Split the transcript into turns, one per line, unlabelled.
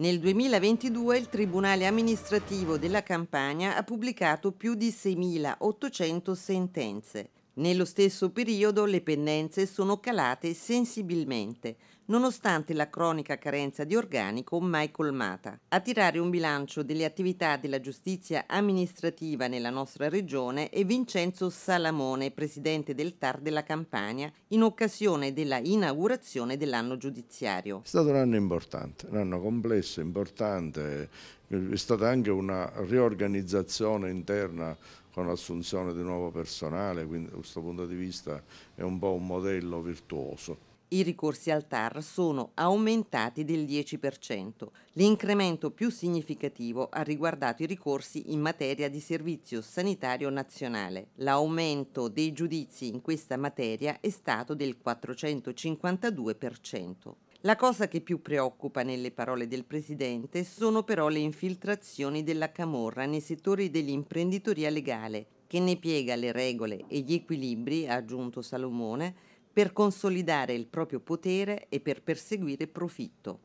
Nel 2022 il Tribunale amministrativo della Campania ha pubblicato più di 6.800 sentenze. Nello stesso periodo le pendenze sono calate sensibilmente, nonostante la cronica carenza di organico mai colmata. A tirare un bilancio delle attività della giustizia amministrativa nella nostra regione è Vincenzo Salamone, presidente del TAR della Campania, in occasione della inaugurazione dell'anno giudiziario.
È stato un anno importante, un anno complesso, importante, è stata anche una riorganizzazione interna con l'assunzione di nuovo personale, quindi da questo punto di vista è un po' un modello virtuoso i
ricorsi al TAR sono aumentati del 10%. L'incremento più significativo ha riguardato i ricorsi in materia di servizio sanitario nazionale. L'aumento dei giudizi in questa materia è stato del 452%. La cosa che più preoccupa nelle parole del Presidente sono però le infiltrazioni della Camorra nei settori dell'imprenditoria legale, che ne piega le regole e gli equilibri, ha aggiunto Salomone, per consolidare il proprio potere e per perseguire profitto.